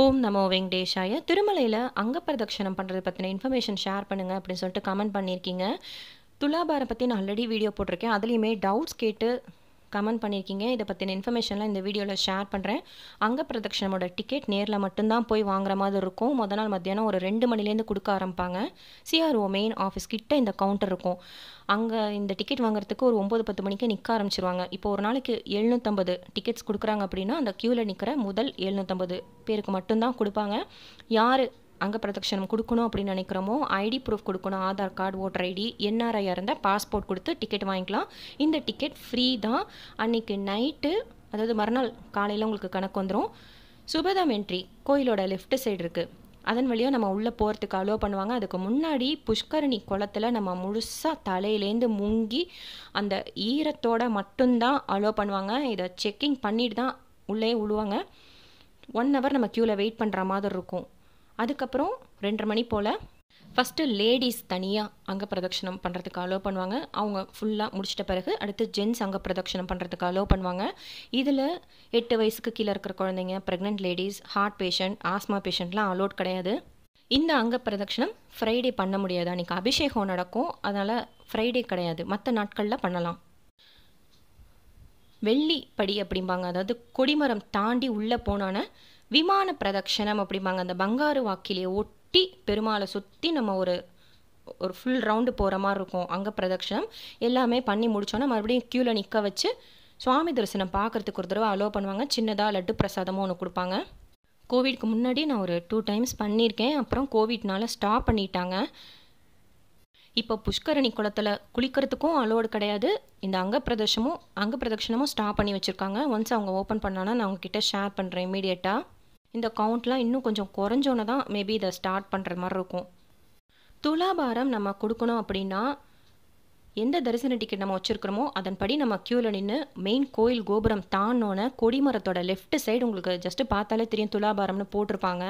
ஓம் நமோ வெங்கடேஷாய திருமலையில் அங்க பிரதட்சணம் பண்ணுறது பற்றின இன்ஃபர்மேஷன் ஷேர் பண்ணுங்கள் அப்படின்னு சொல்லிட்டு கமெண்ட் பண்ணியிருக்கீங்க துலாபாரை பற்றி நான் ஆல்ரெடி வீடியோ போட்டிருக்கேன் அதுலேயுமே டவுட்ஸ் கேட்டு கமெண்ட் பண்ணியிருக்கீங்க இதை பற்றின இன்ஃபர்மேஷன்லாம் இந்த வீடியோவில் ஷேர் பண்ணுறேன் அங்க பிரதட்சணமோட டிக்கெட் நேரில் மட்டும்தான் போய் வாங்குற மாதிரி இருக்கும் மொதல் நாள் மத்தியானம் ஒரு ரெண்டு மணிலேருந்து கொடுக்க ஆரம்பிப்பாங்க சிஆர்ஓ மெயின் ஆஃபீஸ் கிட்ட இந்த கவுண்டர் இருக்கும் அங்கே இந்த டிக்கெட் வாங்குறதுக்கு ஒரு ஒம்பது பத்து மணிக்கு நிற்க ஆரம்பிச்சிருவாங்க இப்போ ஒரு நாளைக்கு எழுநூற்றம்பது டிக்கெட்ஸ் கொடுக்குறாங்க அப்படின்னா அந்த க்யூவில் நிற்கிற முதல் எழுநூற்றம்பது பேருக்கு மட்டும்தான் கொடுப்பாங்க யார் அங்கே பிரதட்சணம் கொடுக்கணும் அப்படின்னு நினைக்கிறோமோ ஐடி ப்ரூஃப் கொடுக்கணும் ஆதார் கார்டு ஓட்டர் ஐடி என்ஆர்ஐயாக இருந்தால் பாஸ்போர்ட் கொடுத்து டிக்கெட் வாங்கிக்கலாம் இந்த டிக்கெட் ஃப்ரீ தான் அன்னைக்கு நைட்டு அதாவது மறுநாள் காலையில் உங்களுக்கு கணக்கு வந்துடும் சுபதம் என்ட்ரி கோயிலோட லெஃப்ட் சைடு இருக்குது அதன் வழியாக நம்ம உள்ளே போகிறதுக்கு அலோவ் பண்ணுவாங்க அதுக்கு முன்னாடி புஷ்கரணி குளத்தில் நம்ம முழுசாக தலையிலேருந்து முங்கி அந்த ஈரத்தோட மட்டும்தான் அலோவ் பண்ணுவாங்க இதை செக்கிங் பண்ணிட்டு தான் உள்ளே விழுவாங்க ஒன் ஹவர் நம்ம க்யூவில் வெயிட் பண்ணுற மாதிரி இருக்கும் அதுக்கப்புறம் ரெண்டரை மணி போல் ஃபஸ்ட்டு லேடிஸ் தனியாக அங்க பிரதட்சணம் பண்ணுறதுக்கு அலோவ் பண்ணுவாங்க அவங்க ஃபுல்லாக முடிச்சிட்ட பிறகு அடுத்து ஜென்ஸ் அங்க பிரதட்சணம் பண்ணுறதுக்கு அலோவ் பண்ணுவாங்க இதில் எட்டு வயசுக்கு கீழே இருக்கிற குழந்தைங்க pregnant ladies heart patient asthma பேஷண்ட்லாம் அலோட் கிடையாது இந்த அங்க பிரதட்சணம் ஃப்ரைடே பண்ண முடியாது அன்றைக்கி அபிஷேகம் நடக்கும் அதனால் ஃப்ரைடே கிடையாது மற்ற நாட்களில் பண்ணலாம் வெள்ளி படி அப்படிம்பாங்க அதாவது கொடிமரம் தாண்டி உள்ளே போனான விமான பிரதட்சணம் அப்படிம்பாங்க அந்த பங்காரு வாக்கிலேயே ஒட்டி பெருமாளை சுற்றி நம்ம ஒரு ஒரு ஃபுல் ரவுண்டு போகிற மாதிரி இருக்கும் அங்கே பிரதட்சணம் எல்லாமே பண்ணி முடித்தோன்னா மறுபடியும் க்யூவில் நிற்க வச்சு சுவாமி தரிசனம் பார்க்குறதுக்கு ஒரு தடவை அலோவ் பண்ணுவாங்க சின்னதாக லட்டு பிரசாதமும் ஒன்று கொடுப்பாங்க கோவிட்க்கு முன்னாடி நான் ஒரு டூ டைம்ஸ் பண்ணியிருக்கேன் அப்புறம் கோவிட்னால ஸ்டாப் பண்ணிட்டாங்க இப்போ புஷ்கரணி குளத்தில் குளிக்கிறதுக்கும் அலோடு கிடையாது இந்த அங்க பிரதேசமும் அங்க பிரதட்சணமும் ஸ்டாப் பண்ணி வச்சுருக்காங்க ஒன்ஸ் அவங்க ஓப்பன் பண்ணானா நான் அவங்கக்கிட்ட ஷேர் பண்ணுறேன் இமீடியட்டாக இந்த கவுண்ட்லாம் இன்னும் கொஞ்சம் குறைஞ்சோன்னு தான் மேபி இதை ஸ்டார்ட் பண்ணுற மாதிரி இருக்கும் துலாபாரம் நம்ம கொடுக்கணும் அப்படின்னா எந்த தரிசன டிக்கெட் நம்ம வச்சுருக்கிறோமோ அதன்படி நம்ம க்யூவில் நின்று மெயின் கோயில் கோபுரம் தாண்டோன்னே கொடிமரத்தோட லெஃப்ட் சைடு உங்களுக்கு ஜஸ்ட்டு பார்த்தாலே தெரியும் துலாபாரம்னு போட்டிருப்பாங்க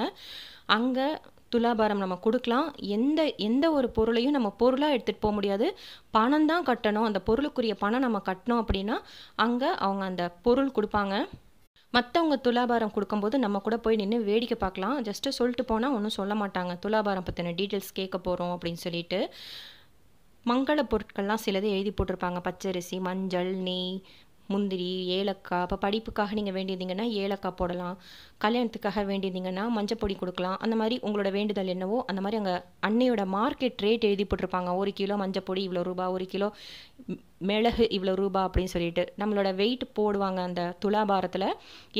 அங்கே துலாபாரம் நம்ம கொடுக்கலாம் எந்த எந்த ஒரு பொருளையும் நம்ம பொருளாக எடுத்துகிட்டு போக முடியாது பணம் தான் கட்டணும் அந்த பொருளுக்குரிய பணம் நம்ம கட்டினோம் அப்படின்னா அங்கே அவங்க அந்த பொருள் கொடுப்பாங்க மற்றவங்க துலாபாரம் கொடுக்கும்போது நம்ம கூட போய் நின்று வேடிக்கை பார்க்கலாம் ஜஸ்ட்டு சொல்லிட்டு போனால் ஒன்றும் சொல்ல மாட்டாங்க துலாபாரம் பற்றின டீட்டெயில்ஸ் கேட்க போகிறோம் அப்படின்னு சொல்லிட்டு மங்கள பொருட்கள்லாம் சிலது எழுதி போட்டிருப்பாங்க பச்சரிசி மஞ்சள் நெய் முந்திரி ஏலக்காய் இப்போ படிப்புக்காக நீங்கள் வேண்டியிருந்தீங்கன்னா ஏலக்காய் போடலாம் கல்யாணத்துக்காக வேண்டியிருந்தீங்கன்னா மஞ்சப்பொடி கொடுக்கலாம் அந்த மாதிரி உங்களோட வேண்டுதல் என்னவோ அந்த மாதிரி அங்கே அன்னையோட மார்க்கெட் ரேட் எழுதி போட்டிருப்பாங்க ஒரு கிலோ மஞ்சப்பொடி இவ்வளோ ரூபா ஒரு கிலோ மிளகு இவ்வளோ ரூபா அப்படின்னு சொல்லிட்டு நம்மளோட வெயிட் போடுவாங்க அந்த துலாபாரத்தில்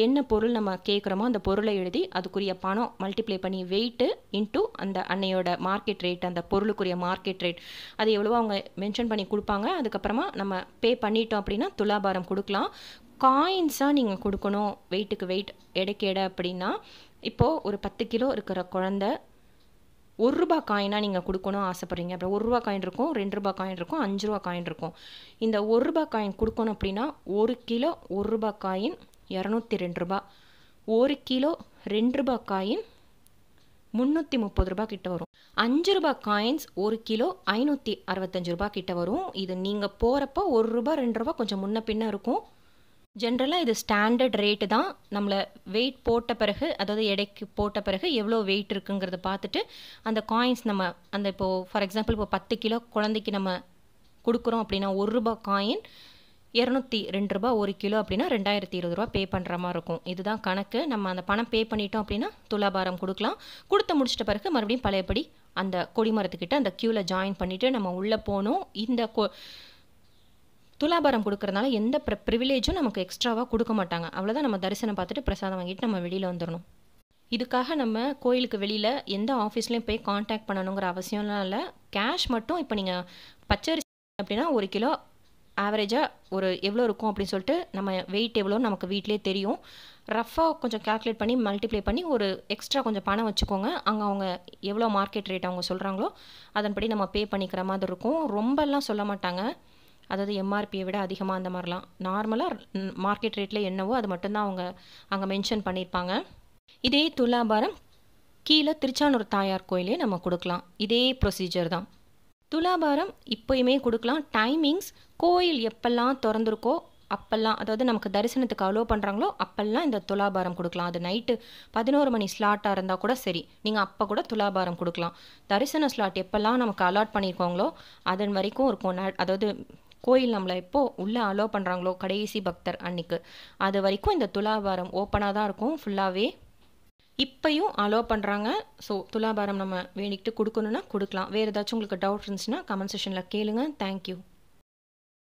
என்ன பொருள் நம்ம கேட்குறோமோ அந்த பொருளை எழுதி அதுக்குரிய பணம் மல்டிப்ளை பண்ணி வெயிட்டு இன்ட்டு அந்த அன்னையோட மார்க்கெட் ரேட் அந்த பொருளுக்குரிய மார்க்கெட் ரேட் அது எவ்வளவோ அவங்க மென்ஷன் பண்ணி கொடுப்பாங்க அதுக்கப்புறமா நம்ம பே பண்ணிட்டோம் அப்படின்னா துலாபாரம் கொடுக்கலாம் காயின்ஸாக நீங்கள் கொடுக்கணும் வெயிட்டுக்கு வெயிட் எடைக்கு எடை அப்படின்னா இப்போது ஒரு பத்து கிலோ இருக்கிற குழந்த ஒரு ரூபா காயினாக நீங்கள் கொடுக்கணும் ஆசைப்பட்றீங்க அப்புறம் ஒரு ரூபா காயின் இருக்கும் ரெண்டு ரூபா காயின் இருக்கும் அஞ்சு ரூபா காயின் இருக்கும் இந்த ஒரு ரூபா காயின் கொடுக்கணும் அப்படின்னா ஒரு கிலோ ஒரு ரூபா காயின் இரநூத்தி ரெண்டு ரூபா ஒரு கிலோ ரெண்டு ரூபா காயின் முந்நூற்றி முப்பது ரூபா கிட்ட வரும் அஞ்சு ரூபா காயின்ஸ் ஒரு கிலோ ஐநூற்றி அறுபத்தஞ்சு ரூபா கிட்ட வரும் இது நீங்கள் போகிறப்ப ஒரு ரூபா ரெண்டு ரூபா கொஞ்சம் முன்ன பின்ன இருக்கும் ஜென்ரலாக இது ஸ்டாண்டர்ட் ரேட்டு தான் நம்மளை வெயிட் போட்ட பிறகு அதாவது எடைக்கு போட்ட பிறகு எவ்வளோ வெயிட் இருக்குங்கிறத பார்த்துட்டு அந்த காயின்ஸ் நம்ம அந்த இப்போது ஃபார் எக்ஸாம்பிள் இப்போ பத்து கிலோ குழந்தைக்கு நம்ம கொடுக்குறோம் அப்படின்னா ஒரு ரூபா காயின் இரநூத்தி ரெண்டு ரூபா ஒரு கிலோ அப்படின்னா ரெண்டாயிரத்தி இருபது ரூபா பே பண்ணுற மாதிரி இருக்கும் இதுதான் கணக்கு நம்ம அந்த பணம் பே பண்ணிட்டோம் அப்படின்னா துலாபாரம் கொடுக்கலாம் கொடுத்து முடிச்சிட்ட பிறகு மறுபடியும் பழையபடி அந்த கொடிமரத்துக்கிட்ட அந்த க்யூவில் ஜாயின் பண்ணிவிட்டு நம்ம உள்ளே போகணும் இந்த கொ துலாபாரம் கொடுக்கறதுனால எந்த ப்ர ப்ரிவிலேஜும் நமக்கு எக்ஸ்ட்ராவாக கொடுக்க மாட்டாங்க அவ்வளோதான் நம்ம தரிசனம் பார்த்துட்டு பிரசாதம் வாங்கிட்டு நம்ம வெளியில் வந்துடணும் இதுக்காக நம்ம கோயிலுக்கு வெளியில் எந்த ஆஃபீஸ்லேயும் போய் காண்டாக்ட் பண்ணணுங்கிற அவசியம்லாம் இல்லை கேஷ் மட்டும் இப்போ நீங்கள் பச்சரிசி அப்படின்னா ஒரு கிலோ ஆவரேஜாக ஒரு எவ்வளோ இருக்கும் அப்படின்னு சொல்லிட்டு நம்ம வெயிட் எவ்வளோன்னு நமக்கு வீட்டிலே தெரியும் ரஃப்பாக கொஞ்சம் கேல்குலேட் பண்ணி மல்டிப்ளை பண்ணி ஒரு எக்ஸ்ட்ரா கொஞ்சம் பணம் வச்சுக்கோங்க அங்கே அவங்க எவ்வளோ மார்க்கெட் ரேட் அவங்க சொல்கிறாங்களோ அதன்படி நம்ம பே பண்ணிக்கிற மாதிரி இருக்கும் ரொம்பலாம் சொல்ல மாட்டாங்க அதாவது எம்ஆர்பியை விட அதிகமாக அந்த மாதிரிலாம் நார்மலாக மார்க்கெட் ரேட்டில் என்னவோ அது மட்டும்தான் அவங்க அங்கே மென்ஷன் பண்ணியிருப்பாங்க இதே துலாபாரம் கீழே திருச்சானூர் தாயார் கோயிலே நம்ம கொடுக்கலாம் இதே ப்ரொசீஜர் தான் துலாபாரம் இப்போயுமே கொடுக்கலாம் டைமிங்ஸ் கோயில் எப்பெல்லாம் திறந்துருக்கோ அப்பெல்லாம் அதாவது நமக்கு தரிசனத்துக்கு அலோவ் பண்ணுறாங்களோ அப்பெல்லாம் இந்த துலாபாரம் கொடுக்கலாம் அது நைட்டு பதினோரு மணி ஸ்லாட்டாக இருந்தால் கூட சரி நீங்கள் அப்போ கூட துலாபாரம் கொடுக்கலாம் தரிசன ஸ்லாட் எப்பெல்லாம் நமக்கு அலாட் பண்ணியிருக்கோங்களோ அதன் வரைக்கும் இருக்கும் அதாவது கோயில் நம்மளை எப்போ உள்ளே அலோ பண்ணுறாங்களோ கடைசி பக்தர் அன்னைக்கு அது வரைக்கும் இந்த துலாபாரம் ஓப்பனாக தான் இருக்கும் ஃபுல்லாகவே இப்பையும் அலோ பண்ணுறாங்க ஸோ துலாபாரம் நம்ம வேண்டிக்கிட்டு கொடுக்கணுன்னா கொடுக்கலாம் வேறு ஏதாச்சும் உங்களுக்கு டவுட் இருந்துச்சுன்னா கமெண்ட் செஷனில் கேளுங்க தேங்க்யூ